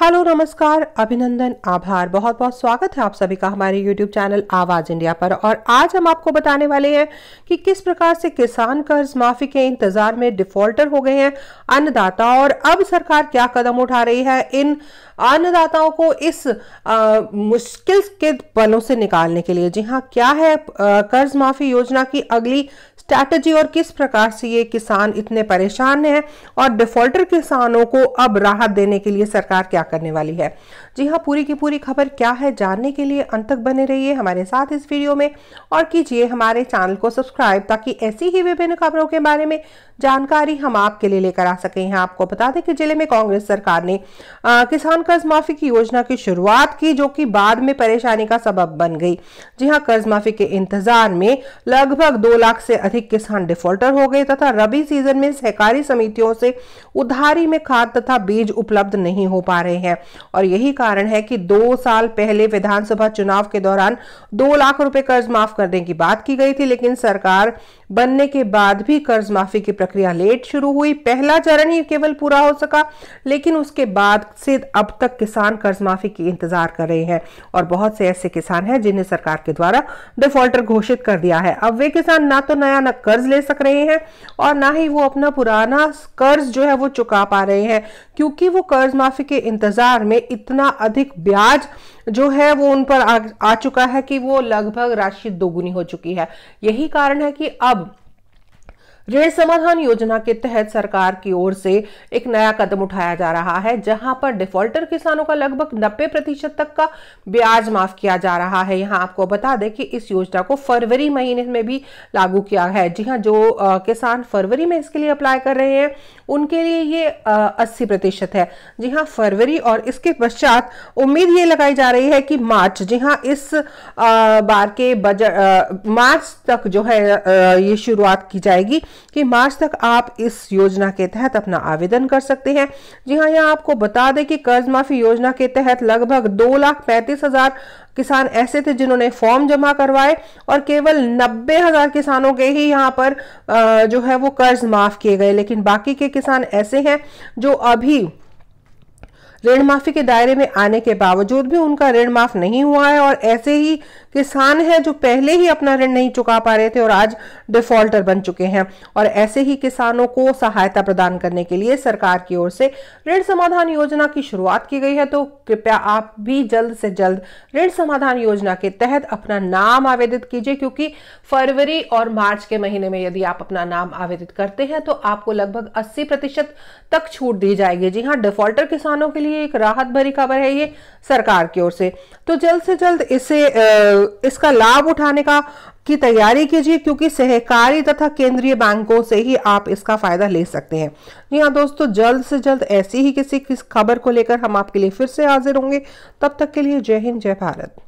hello नमस्कार अभिनंदन आभार बहुत बहुत स्वागत है आप सभी का हमारे यूट्यूब चैनल आवाज इंडिया पर और आज हम आपको बताने वाले हैं कि किस प्रकार से किसान कर्ज माफी के इंतजार में डिफॉल्टर हो गए हैं अन्नदाता और अब सरकार क्या कदम उठा रही है इन अन्नदाताओं को इस आ, मुश्किल के पलों से निकालने के लिए जी हाँ क्या है कर्ज माफी योजना की अगली स्ट्रैटेजी और किस प्रकार से ये किसान इतने परेशान हैं और डिफॉल्टर किसानों को अब राहत देने के लिए सरकार क्या करने वाली है जी हाँ पूरी की पूरी खबर क्या है जानने के लिए अंत तक बने रहिए हमारे साथ इस वीडियो में और कीजिए हमारे चैनल को सब्सक्राइब ताकि ऐसी ही विभिन्न खबरों के बारे में जानकारी हम आपके लिए लेकर आ सके हैं आपको बता दें कि जिले में कांग्रेस सरकार ने आ, किसान कर्ज माफी की योजना की शुरुआत की जो कि बाद में परेशानी का सबब बन गई जी हाँ कर्ज माफी के इंतजार में लगभग दो लाख से अधिक किसान डिफॉल्टर हो गए तथा रबी सीजन में सहकारी समितियों से उधारी में खाद तथा बीज उपलब्ध नहीं हो पा रहे हैं और यही कारण है कि दो साल पहले विधानसभा चुनाव के दौरान दो लाख रुपए कर्ज माफ करने की बात की गई थी लेकिन सरकार बनने के बाद भी कर्ज माफी की प्रक्रिया लेट शुरू हुई पहला चरण ही केवल पूरा हो सका लेकिन उसके बाद से अब तक किसान कर्ज माफी की इंतजार कर रहे हैं और बहुत से ऐसे किसान हैं जिन्हें सरकार के द्वारा डिफॉल्टर घोषित कर दिया है अब वे किसान ना तो नया ना कर्ज ले सक रहे हैं और ना ही वो अपना पुराना कर्ज जो है वो चुका पा रहे हैं क्योंकि वो कर्ज माफी के इंतजार में इतना अधिक ब्याज जो है वो उन पर आ, आ चुका है कि वो लगभग राशि दोगुनी हो चुकी है यही कारण है कि अब ऋण समाधान योजना के तहत सरकार की ओर से एक नया कदम उठाया जा रहा है जहां पर डिफॉल्टर किसानों का लगभग 90 प्रतिशत तक का ब्याज माफ किया जा रहा है यहां आपको बता दें कि इस योजना को फरवरी महीने में भी लागू किया है जी हाँ जो आ, किसान फरवरी में इसके लिए अप्लाई कर रहे हैं उनके लिए ये अस्सी प्रतिशत है जी हाँ फरवरी और इसके पश्चात उम्मीद ये लगाई जा रही है कि मार्च जी हाँ इस आ, बार के बजट मार्च तक जो है आ, ये शुरुआत की जाएगी कि मार्च तक आप इस योजना के तहत अपना आवेदन कर सकते हैं जी हाँ यहाँ आपको बता दें कि कर्ज माफी योजना के तहत लगभग दो लाख पैंतीस हजार किसान ऐसे थे जिन्होंने फॉर्म जमा करवाए और केवल नब्बे हजार किसानों के ही यहाँ पर जो है वो कर्ज माफ किए गए लेकिन बाकी के किसान ऐसे हैं जो अभी ऋण माफी के दायरे में आने के बावजूद भी उनका ऋण माफ नहीं हुआ है और ऐसे ही किसान हैं जो पहले ही अपना ऋण नहीं चुका पा रहे थे और आज डिफॉल्टर बन चुके हैं और ऐसे ही किसानों को सहायता प्रदान करने के लिए सरकार की ओर से ऋण समाधान योजना की शुरुआत की गई है तो कृपया आप भी जल्द से जल्द ऋण समाधान योजना के तहत अपना नाम आवेदित कीजिए क्योंकि फरवरी और मार्च के महीने में यदि आप अपना नाम आवेदित करते हैं तो आपको लगभग अस्सी प्रतिशत तक छूट दी जाएगी जी हाँ डिफॉल्टर किसानों के लिए लिए एक राहत भरी खबर है ये सरकार की ओर से तो जल्द से जल्द इसे इसका लाभ उठाने का की तैयारी कीजिए क्योंकि सहकारी तथा केंद्रीय बैंकों से ही आप इसका फायदा ले सकते हैं जी हाँ दोस्तों जल्द से जल्द ऐसी ही किसी खबर को लेकर हम आपके लिए फिर से हाजिर होंगे तब तक के लिए जय हिंद जय भारत